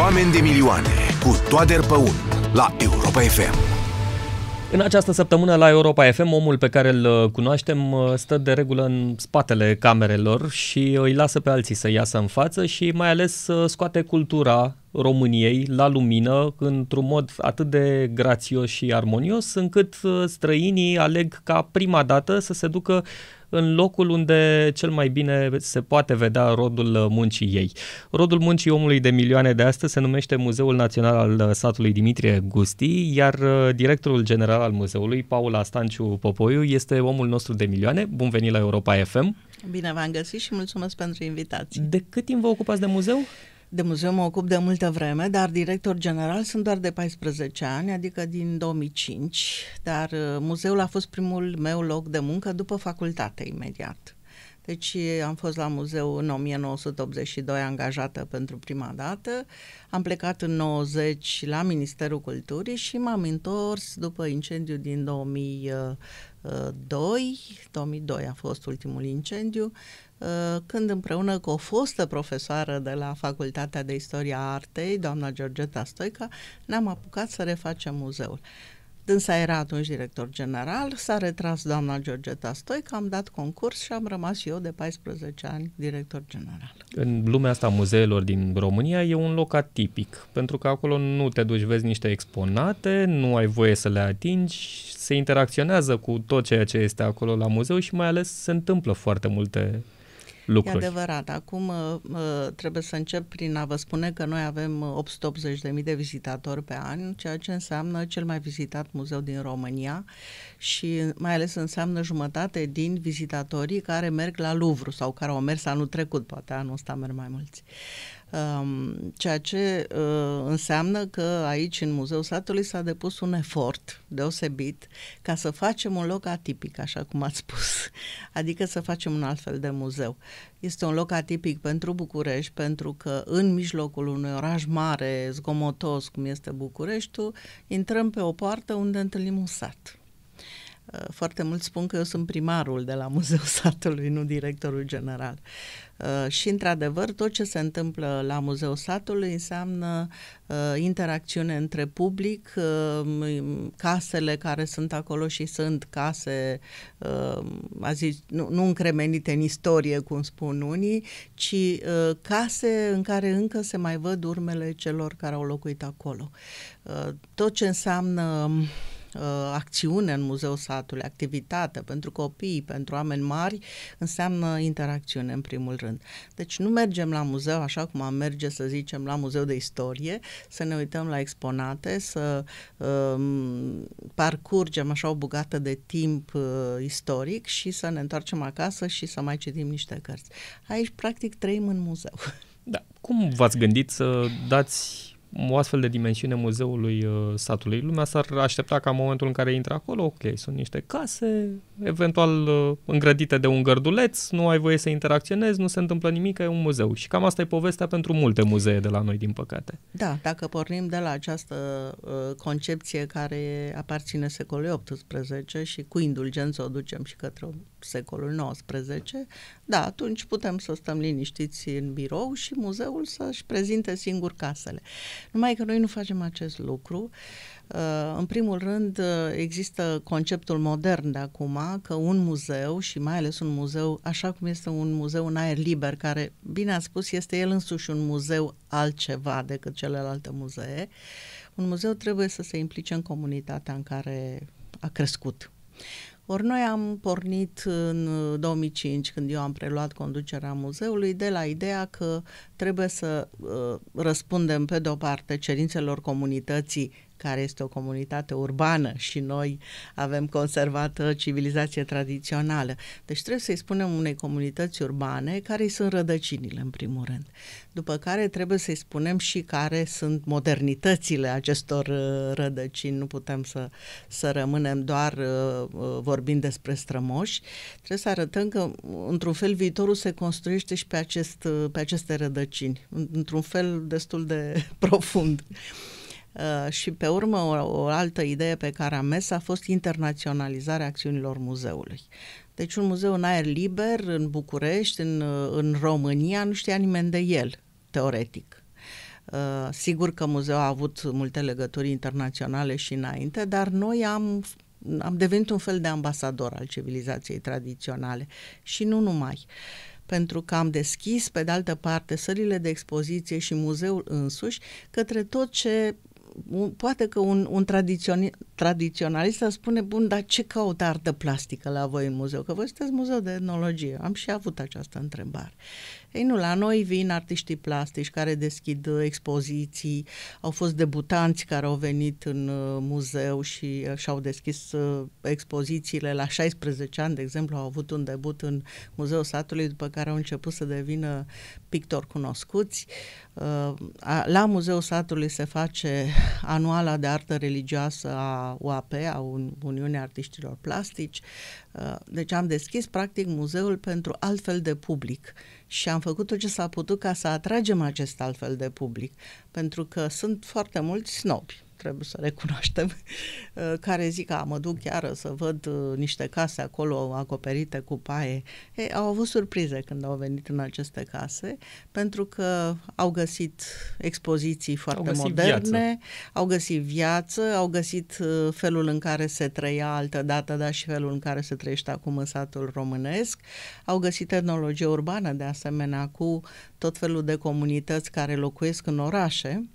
Oameni de milioane cu Toader Păun la Europa FM. În această săptămână la Europa FM, omul pe care îl uh, cunoaștem uh, stă de regulă în spatele camerelor și îi lasă pe alții să iasă în față și mai ales uh, scoate cultura României la lumină într-un mod atât de grațios și armonios încât străinii aleg ca prima dată să se ducă în locul unde cel mai bine se poate vedea rodul uh, muncii ei. Rodul muncii omului de milioane de astăzi se numește Muzeul Național al uh, satului Dimitrie Gusti, iar uh, directorul general al muzeului, Paula Stanciu Popoiu, este omul nostru de milioane. Bun venit la Europa FM! Bine v-am găsit și mulțumesc pentru invitație! De cât timp vă ocupați de muzeu? de muzeu mă ocup de multă vreme, dar director general sunt doar de 14 ani, adică din 2005, dar uh, muzeul a fost primul meu loc de muncă după facultate imediat. Deci am fost la muzeu în 1982 angajată pentru prima dată, am plecat în 90 la Ministerul Culturii și m-am întors după incendiu din 2000 2002, 2002 a fost ultimul incendiu, uh, când împreună cu o fostă profesoară de la Facultatea de Istoria Artei, doamna Georgeta Stoica, ne-am apucat să refacem muzeul. Dânsa era atunci director general, s-a retras doamna Georgeta Stoica, am dat concurs și am rămas eu de 14 ani director general. În lumea asta a muzeelor din România e un loc atipic, pentru că acolo nu te duci, vezi niște exponate, nu ai voie să le atingi, se interacționează cu tot ceea ce este acolo la muzeu și mai ales se întâmplă foarte multe lucruri. E adevărat. Acum uh, uh, trebuie să încep prin a vă spune că noi avem 880.000 uh, de vizitatori pe an, ceea ce înseamnă cel mai vizitat muzeu din România și mai ales înseamnă jumătate din vizitatorii care merg la Louvre sau care au mers anul trecut, poate anul ăsta merg mai mulți. Uh, ceea ce uh, înseamnă că aici în Muzeul Satului s-a depus un efort deosebit ca să facem un loc atipic, așa cum ați spus, adică să facem un alt fel de muzeu. Este un loc atipic pentru București, pentru că în mijlocul unui oraș mare, zgomotos, cum este Bucureștiul, intrăm pe o poartă unde întâlnim un sat. Uh, foarte mulți spun că eu sunt primarul de la Muzeul Satului, nu directorul general. Uh, Uh, și, într-adevăr, tot ce se întâmplă la Muzeul Satului înseamnă uh, interacțiune între public, uh, casele care sunt acolo și sunt case, a zis, nu, nu încremenite în istorie, cum spun unii, ci case în care încă se mai văd urmele celor care au locuit acolo. Tot ce înseamnă Uh, acțiune în Muzeul Satului, activitate pentru copii, pentru oameni mari, înseamnă interacțiune în primul rând. Deci nu mergem la muzeu așa cum am merge, să zicem, la muzeu de istorie, să ne uităm la exponate, să um, parcurgem așa o bugată de timp uh, istoric și să ne întoarcem acasă și să mai citim niște cărți. Aici, practic, trăim în muzeu. Da. Cum v-ați gândit să dați o astfel de dimensiune muzeului uh, satului, lumea s-ar aștepta ca în momentul în care intră acolo, ok, sunt niște case, eventual uh, îngrădite de un gărduleț, nu ai voie să interacționezi, nu se întâmplă nimic, e un muzeu. Și cam asta e povestea pentru multe muzee de la noi, din păcate. Da, dacă pornim de la această uh, concepție care aparține secolului XVIII și cu indulgență o ducem și către secolul XIX, da, atunci putem să stăm liniștiți în birou și muzeul să-și prezinte singur casele. Numai că noi nu facem acest lucru. Uh, în primul rând, uh, există conceptul modern de acum că un muzeu și mai ales un muzeu, așa cum este un muzeu în aer liber, care, bine a spus, este el însuși un muzeu altceva decât celelalte muzee, un muzeu trebuie să se implice în comunitatea în care a crescut. Ori noi am pornit în 2005, uh, când eu am preluat conducerea muzeului, de la ideea că trebuie să uh, răspundem pe de o parte cerințelor comunității care este o comunitate urbană și noi avem conservată civilizație tradițională. Deci trebuie să-i spunem unei comunități urbane care sunt rădăcinile, în primul rând. După care trebuie să-i spunem și care sunt modernitățile acestor uh, rădăcini. Nu putem să, să rămânem doar uh, uh, vorbind despre strămoși. Trebuie să arătăm că, într-un fel, viitorul se construiește și pe, acest, pe aceste rădăcini, într-un fel destul de profund. Uh, și pe urmă o, o altă idee pe care am mers a fost internaționalizarea acțiunilor muzeului. Deci un muzeu în aer liber, în București, în, uh, în România, nu știa nimeni de el, teoretic. Uh, sigur că muzeul a avut multe legături internaționale și înainte, dar noi am, am devenit un fel de ambasador al civilizației tradiționale și nu numai. Pentru că am deschis, pe de altă parte, sările de expoziție și muzeul însuși către tot ce un, poate că un, un tradiționi, tradiționalist ar spune, bun, dar ce caută artă plastică la voi în muzeu? Că voi sunteți muzeu de etnologie. Am și avut această întrebare. Ei nu, la noi vin artiștii plastici care deschid uh, expoziții, au fost debutanți care au venit în uh, muzeu și uh, și-au deschis expozițiile. La 16 ani, de exemplu, au avut un debut în Muzeul Satului, după care au început să devină pictori cunoscuți. La Muzeul Satului se face anuala de artă religioasă a UAP, a Uniunii Artiștilor Plastici. Deci am deschis, practic, muzeul pentru altfel de public și am făcut tot ce s-a putut ca să atragem acest altfel de public, pentru că sunt foarte mulți snobi trebuie să recunoaștem, uh, care zic că mă duc chiar să văd uh, niște case acolo acoperite cu paie. Ei, au avut surprize când au venit în aceste case, pentru că au găsit expoziții foarte au găsit moderne, viață. au găsit viață, au găsit uh, felul în care se trăia altă dată, dar și felul în care se trăiește acum în satul românesc, au găsit tehnologie urbană de asemenea cu tot felul de comunități care locuiesc în orașe,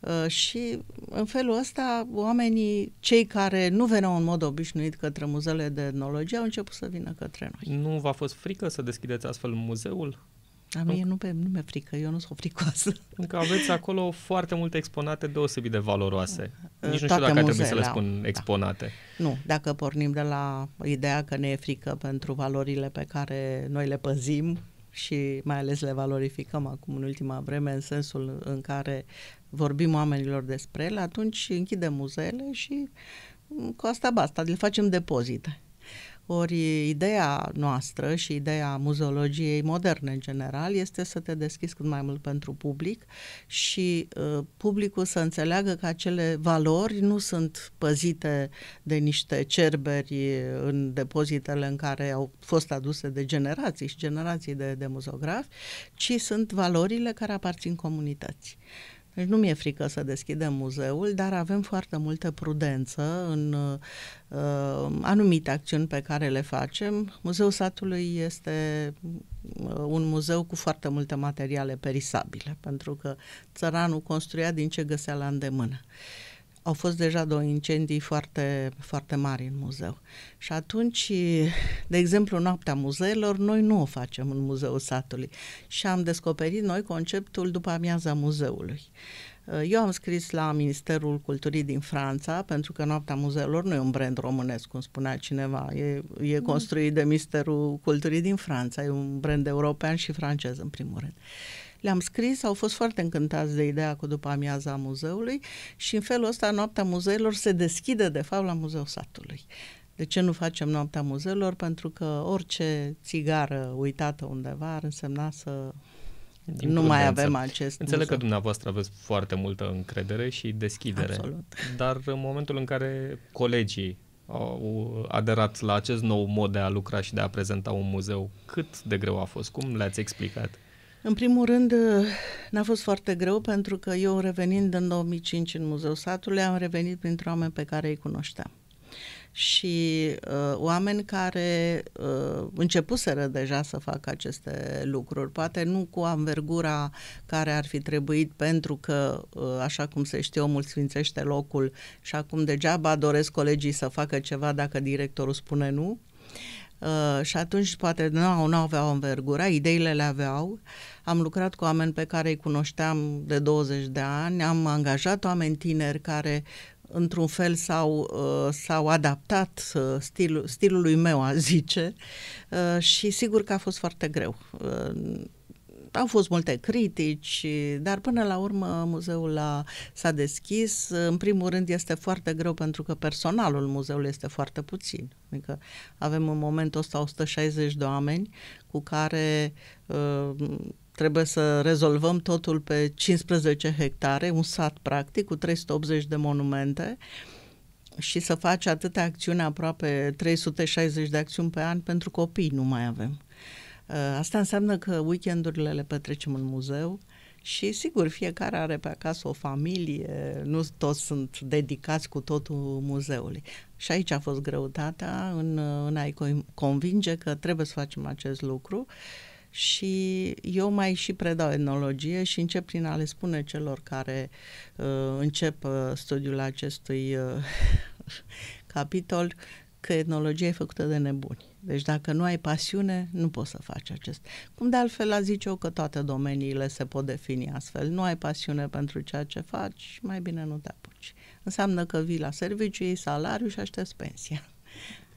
Uh, și în felul ăsta oamenii, cei care nu veneau în mod obișnuit către muzeele de etnologie, au început să vină către noi. Nu v-a fost frică să deschideți astfel muzeul? A mie nu, pe, nu mi-e frică, eu nu sunt fricoasă. Încă aveți acolo foarte multe exponate deosebit de valoroase. Uh, Nici nu știu dacă trebuie să le spun da. exponate. Nu, dacă pornim de la ideea că ne e frică pentru valorile pe care noi le păzim, și mai ales le valorificăm acum în ultima vreme în sensul în care vorbim oamenilor despre ele, atunci închidem muzeele și mm, cu asta basta, le facem depozite. Ori ideea noastră și ideea muzeologiei moderne în general este să te deschizi cât mai mult pentru public și uh, publicul să înțeleagă că acele valori nu sunt păzite de niște cerberi în depozitele în care au fost aduse de generații și generații de, de muzografi, ci sunt valorile care aparțin comunității. Deci nu mi-e frică să deschidem muzeul, dar avem foarte multă prudență în uh, anumite acțiuni pe care le facem. Muzeul satului este uh, un muzeu cu foarte multe materiale perisabile, pentru că țăranul construia din ce găsea la îndemână. Uh, au fost deja două incendii foarte, foarte mari în muzeu. Și atunci, de exemplu, noaptea muzeelor, noi nu o facem în muzeul satului. Și am descoperit noi conceptul după amiaza muzeului. Eu am scris la Ministerul Culturii din Franța, pentru că Noaptea Muzeelor nu e un brand românesc, cum spunea cineva, e, e construit de Ministerul Culturii din Franța, e un brand european și francez, în primul rând. Uh, le-am scris, au fost foarte încântați de ideea cu după amiaza a muzeului și în felul ăsta noaptea muzeelor se deschide de fapt la muzeul satului. De ce nu facem noaptea muzeelor? Pentru că orice țigară uitată undeva ar însemna să din nu prudență. mai avem acest Înțeleg muzeu. că dumneavoastră aveți foarte multă încredere și deschidere. Absolut. Dar în momentul în care colegii au aderat la acest nou mod de a lucra și de a prezenta un muzeu, cât de greu a fost? Cum le-ați explicat? În primul rând, uh, n-a fost foarte greu pentru că eu revenind în 2005 în Muzeul Satului, am revenit printre oameni pe care îi cunoșteam și uh, oameni care uh, începuseră deja să facă aceste lucruri, poate nu cu anvergura care ar fi trebuit pentru că, uh, așa cum se știe, omul sfințește locul și acum degeaba doresc colegii să facă ceva dacă directorul spune nu, Uh, și atunci poate nu, au, nu aveau învergura, ideile le aveau. Am lucrat cu oameni pe care îi cunoșteam de 20 de ani, am angajat oameni tineri care într-un fel s-au, uh, s-au adaptat uh, stil, stilului meu, a zice, uh, și sigur că a fost foarte greu. Uh, au fost multe critici, dar până la urmă muzeul a s-a deschis. În primul rând este foarte greu pentru că personalul muzeului este foarte puțin. Adică avem în momentul ăsta 160 de oameni cu care uh, trebuie să rezolvăm totul pe 15 hectare, un sat practic cu 380 de monumente și să faci atâtea acțiuni, aproape 360 de acțiuni pe an pentru copii nu mai avem. Uh, asta înseamnă că weekendurile le petrecem în muzeu și sigur, fiecare are pe acasă o familie, nu toți sunt dedicați cu totul muzeului. Și aici a fost greutatea în, în a-i convinge că trebuie să facem acest lucru și eu mai și predau etnologie și încep prin a le spune celor care uh, încep uh, studiul acestui uh, capitol că etnologia e făcută de nebuni deci dacă nu ai pasiune, nu poți să faci acest. Cum de altfel a zice eu că toate domeniile se pot defini astfel. Nu ai pasiune pentru ceea ce faci, mai bine nu te apuci. Înseamnă că vii la serviciu, iei salariu și aștepți pensia.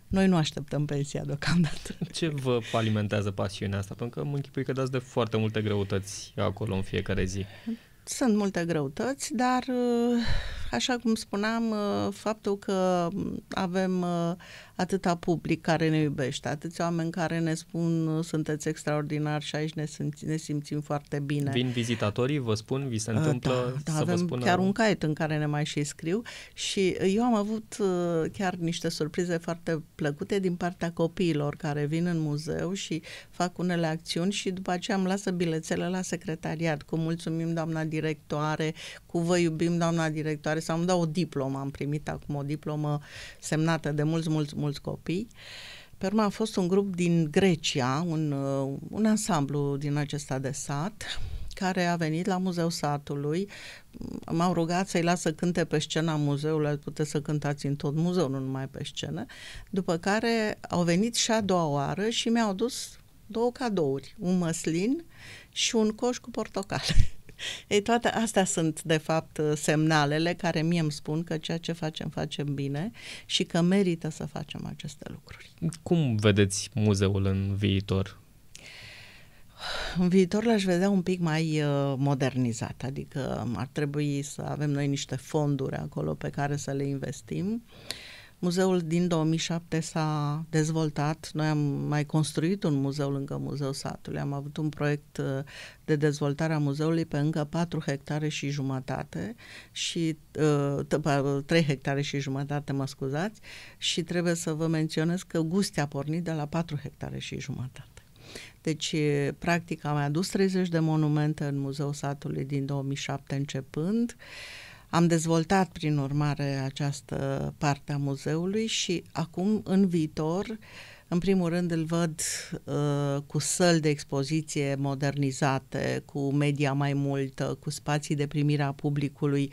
Noi nu așteptăm pensia deocamdată. Ce vă alimentează pasiunea asta? Pentru că mă închipui că dați de foarte multe greutăți acolo în fiecare zi. Sunt multe greutăți, dar uh, așa cum spuneam, uh, faptul că avem uh, atâta public care ne iubește, atâți oameni care ne spun sunteți extraordinari și aici ne, sunt, ne simțim foarte bine. Vin vizitatorii, vă spun, vi se ă, întâmplă da, da, să avem vă spună... chiar un caiet în care ne mai și scriu și eu am avut ă, chiar niște surprize foarte plăcute din partea copiilor care vin în muzeu și fac unele acțiuni și după aceea îmi lasă bilețele la secretariat cu mulțumim doamna directoare, cu vă iubim doamna directoare sau îmi dau o diplomă, am primit acum o diplomă semnată de mulți, mulți, mulți mulți copii. Pe urmă a fost un grup din Grecia, un, uh, un ansamblu din acesta de sat, care a venit la Muzeul Satului. M-au rugat să-i las să cânte pe scena muzeului, puteți să cântați în tot muzeul, nu numai pe scenă. După care au venit și a doua oară și mi-au dus două cadouri, un măslin și un coș cu portocale. Ei, toate astea sunt, de fapt, uh, semnalele care mie îmi spun că ceea ce facem, facem bine și că merită să facem aceste lucruri. Cum vedeți muzeul în viitor? În viitor l-aș vedea un pic mai uh, modernizat, adică ar trebui să avem noi niște fonduri acolo pe care să le investim. Uh, Muzeul din 2007 s-a dezvoltat. Noi am mai construit un muzeu lângă Muzeul Satului. Am avut un proiect uh, de dezvoltare a muzeului pe încă 4 hectare și jumătate și 3 uh, hectare și jumătate, mă scuzați, și trebuie să vă menționez că Gusti a pornit de la 4 hectare și jumătate. Deci, practic, am adus 30 de monumente în Muzeul Satului din 2007 începând. Uh, am dezvoltat, prin urmare, această parte a muzeului și acum, în viitor, în primul rând îl văd uh, cu săli de expoziție modernizate, cu media mai multă, cu spații de primire a publicului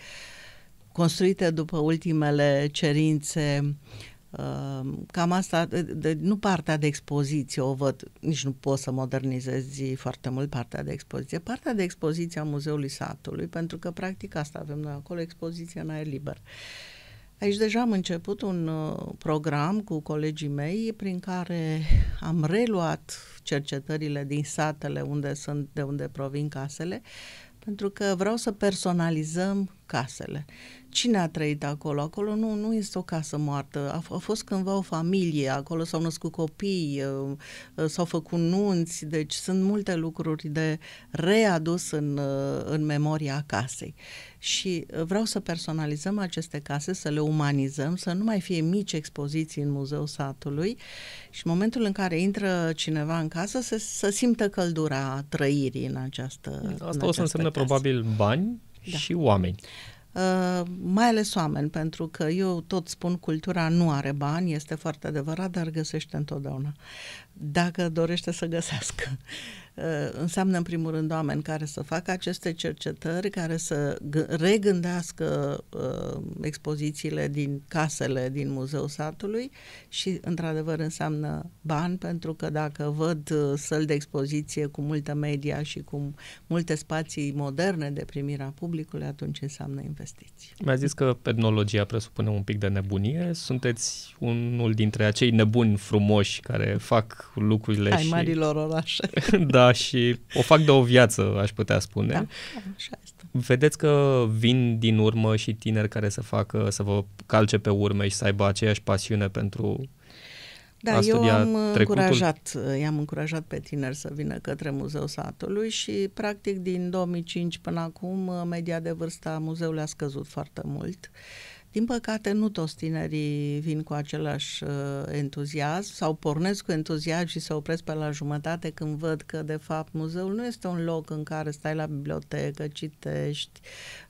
construite după ultimele cerințe Ehm, cam asta, de, de, nu partea de expoziție o văd, nici nu pot să modernizez foarte mult partea de expoziție, partea de expoziție a Muzeului Satului, pentru că practic asta avem noi acolo, expoziția în aer liber. Aici deja am început un uh, program cu colegii mei prin care am reluat cercetările din satele unde sunt, de unde provin casele, pentru că vreau să personalizăm casele cine a trăit acolo. Acolo nu, nu este o casă moartă. A, a fost cândva o familie, acolo s-au născut copii, uh, uh, s-au făcut nunți, deci sunt multe lucruri de readus în, uh, în memoria casei. Și vreau să personalizăm aceste case, să le umanizăm, să nu mai fie mici expoziții în muzeul satului și în momentul în care intră cineva în casă să, să simtă căldura trăirii în această Asta în o să însemne probabil bani da. și oameni. Uh, mai ales oameni, pentru că eu tot spun cultura nu are bani, este foarte adevărat, dar găsește întotdeauna. Dacă dorește să găsească. Uh, înseamnă în primul rând oameni care să facă aceste cercetări, care să regândească uh, expozițiile din casele din Muzeul Satului și într-adevăr înseamnă bani pentru că dacă văd uh, săli de expoziție cu multă media și cu multe spații moderne de primire a publicului, atunci înseamnă investiții. Mi-a zis că etnologia presupune un pic de nebunie. Sunteți unul dintre acei nebuni frumoși care fac lucrurile Ai și... marilor orașe. da, și o fac de o viață, aș putea spune. Da, așa este. Vedeți că vin din urmă și tineri care să facă, să vă calce pe urme și să aibă aceeași pasiune pentru da, eu am trecutul. încurajat, i-am încurajat pe tineri să vină către Muzeul Satului și, practic, din 2005 până acum, media de vârstă a muzeului a scăzut foarte mult. Uh, din păcate, nu toți tinerii vin cu același uh, entuziasm sau pornesc cu entuziasm și se opresc pe la jumătate când văd că, de fapt, muzeul nu este un loc în care stai la bibliotecă, citești,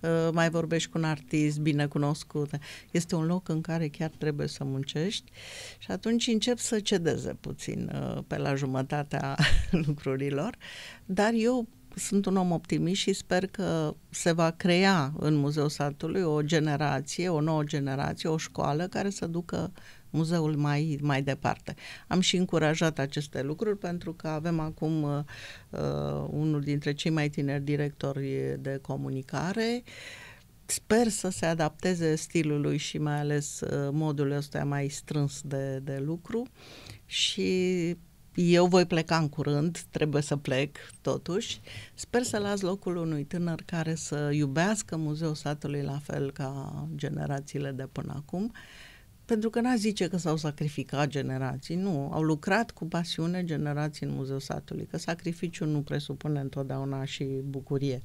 uh, mai vorbești cu un artist binecunoscut. cunoscut. Este un loc în care chiar trebuie să muncești și atunci încep să cedeze puțin uh, pe la jumătatea lucrurilor, dar eu sunt un om optimist și sper că se va crea în Muzeul Satului o generație, o nouă generație, o școală care să ducă muzeul mai, mai departe. Am și încurajat aceste lucruri pentru că avem acum uh, uh unul dintre cei mai tineri directori de comunicare sper să se adapteze stilului și mai ales uh, modul ăsta mai strâns de, de lucru și eu voi pleca în curând, trebuie să plec totuși. Sper să las locul unui tânăr care să iubească Muzeul Satului la fel ca generațiile de până acum, pentru că n-a zice că s-au sacrificat generații, nu, au lucrat cu pasiune generații în Muzeul Satului, că sacrificiul nu presupune întotdeauna și bucurie.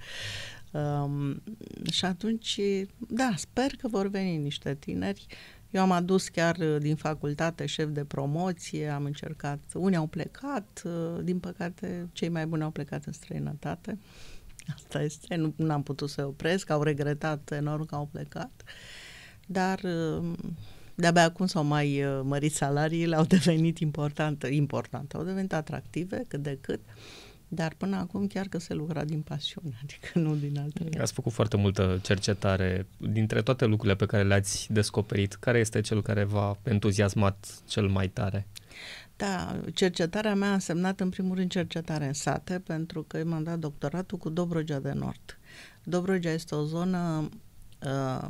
Um, și atunci, da, sper că vor veni niște tineri eu am adus chiar uh, din facultate șef de promoție, am încercat. Unii au plecat, uh, din păcate cei mai buni au plecat în străinătate. Asta este, nu, am putut să-i opresc, au regretat enorm că au plecat. Dar uh, de-abia acum s-au mai mărit salariile, au devenit importante, importante, au devenit atractive cât de cât. Uh, dar până acum chiar că se lucra din pasiune, adică nu din altă. Ați făcut foarte multă cercetare. Dintre toate lucrurile pe care le-ați descoperit, care este cel care v-a entuziasmat cel mai tare? Da, cercetarea mea a însemnat în primul rând cercetare în sate, pentru că m-am dat doctoratul cu Dobrogea de Nord. Dobrogea este o zonă Uh,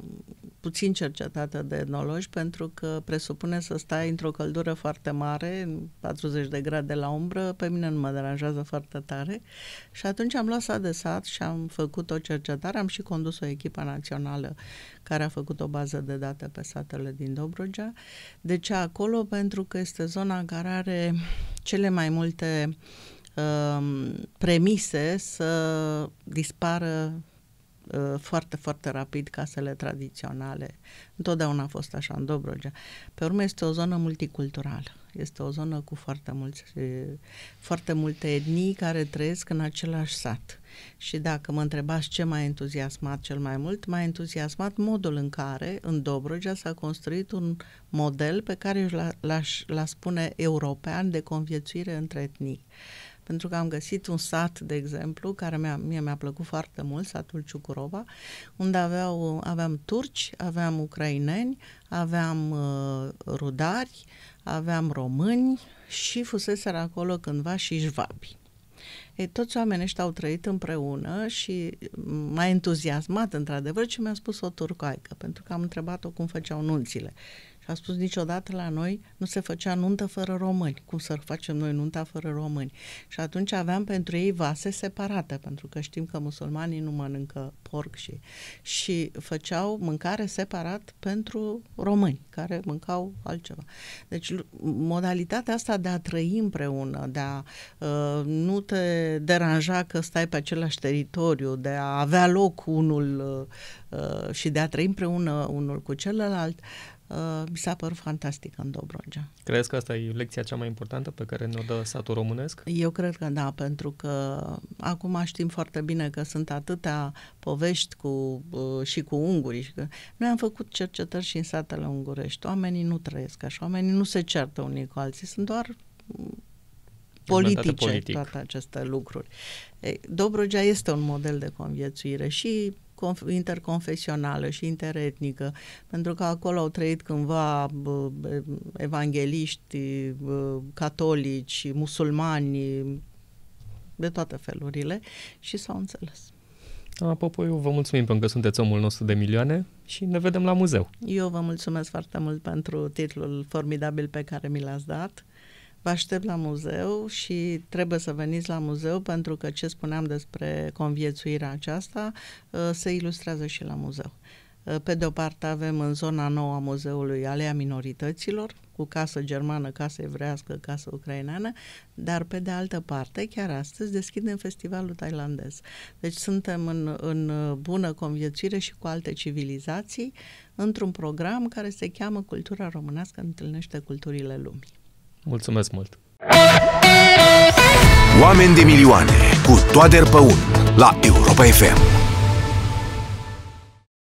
puțin cercetată de etnologi pentru că presupune să stai într-o căldură foarte mare, 40 de grade la umbră, pe mine nu mă deranjează foarte tare și atunci am luat de sat și am făcut o cercetare, am și condus o echipă națională care a făcut o bază de date pe satele din Dobrogea. De deci, ce acolo? Pentru că este zona care are cele mai multe um, premise să dispară Uh, foarte, foarte rapid casele tradiționale. Întotdeauna a fost așa în Dobrogea. Pe urmă este o zonă multiculturală. Este o zonă cu foarte, mulți, uh, foarte multe etnii care trăiesc în același sat. Și dacă mă întrebați ce m-a entuziasmat cel mai mult, m-a entuziasmat modul în care în Dobrogea s-a construit un model pe care l-aș, l spune european de conviețuire între etnii pentru că am găsit un sat, de exemplu, care mi-a, mie mi-a plăcut foarte mult, satul Ciucurova, unde aveau, aveam turci, aveam ucraineni, aveam uh, rudari, aveam români și fusese acolo cândva și jvabi. Ei, toți oamenii ăștia au trăit împreună și m-a entuziasmat într-adevăr ce mi-a spus o turcoaică, pentru că am întrebat-o cum făceau nunțile. Și a spus, niciodată la noi nu se făcea nuntă fără români. Cum să facem noi nunta fără români? Și atunci aveam pentru ei vase separate, pentru că știm că musulmanii nu mănâncă porc și... Și făceau mâncare separat pentru români, care mâncau altceva. Deci modalitatea asta de a trăi împreună, de a uh, nu te deranja că stai pe același teritoriu, de a avea loc unul uh, și de a trăi împreună unul cu celălalt, uh, Uh, mi s-a părut fantastic în Dobrogea. Crezi că asta e lecția cea mai importantă pe care ne-o dă satul românesc? Eu cred că da, pentru că acum știm foarte bine că sunt atâtea povești cu, uh, și cu ungurii. Și că... Noi am făcut cercetări și în satele ungurești. Oamenii nu trăiesc așa, oamenii nu se ceartă unii cu alții, sunt doar mm, politice politic. toate aceste lucruri. Dobrogea este un model de conviețuire și interconfesională și interetnică, pentru că acolo au trăit cândva evangeliști, catolici, musulmani, de toate felurile și s-au înțeles. Doamna Popoiu, vă mulțumim pentru că sunteți omul nostru de milioane și ne vedem la muzeu. Eu vă mulțumesc foarte mult pentru titlul formidabil pe care mi l-ați dat Vă aștept la muzeu și trebuie să veniți la muzeu pentru că ce spuneam despre conviețuirea aceasta uh, se ilustrează și la muzeu. Uh, pe de o parte avem în zona nouă a muzeului Alea Minorităților, cu casă germană, casă evrească, casă ucraineană, dar pe de altă parte, chiar astăzi deschidem festivalul tailandez. Deci suntem în, în uh, bună conviețuire și cu alte civilizații într-un program care se cheamă Cultura românească întâlnește culturile lumii. Mulțumesc mult! Oameni de milioane cu Toader Păun la Europa FM.